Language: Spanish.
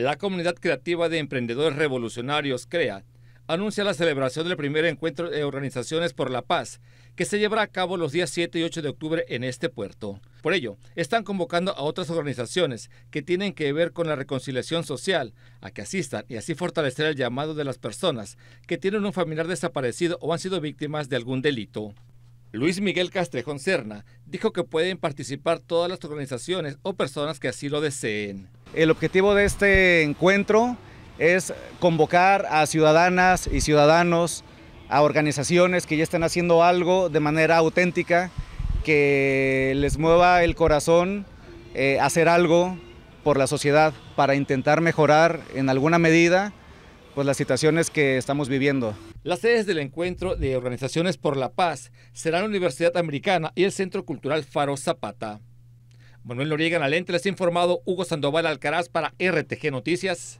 La comunidad creativa de emprendedores revolucionarios CREA anuncia la celebración del primer encuentro de organizaciones por la paz, que se llevará a cabo los días 7 y 8 de octubre en este puerto. Por ello, están convocando a otras organizaciones que tienen que ver con la reconciliación social a que asistan y así fortalecer el llamado de las personas que tienen un familiar desaparecido o han sido víctimas de algún delito. Luis Miguel Castrejón Serna dijo que pueden participar todas las organizaciones o personas que así lo deseen. El objetivo de este encuentro es convocar a ciudadanas y ciudadanos, a organizaciones que ya están haciendo algo de manera auténtica, que les mueva el corazón eh, hacer algo por la sociedad para intentar mejorar en alguna medida pues, las situaciones que estamos viviendo. Las sedes del encuentro de organizaciones por la paz serán la Universidad Americana y el Centro Cultural Faro Zapata. Manuel Noriega en la lente, les ha informado Hugo Sandoval Alcaraz para RTG Noticias.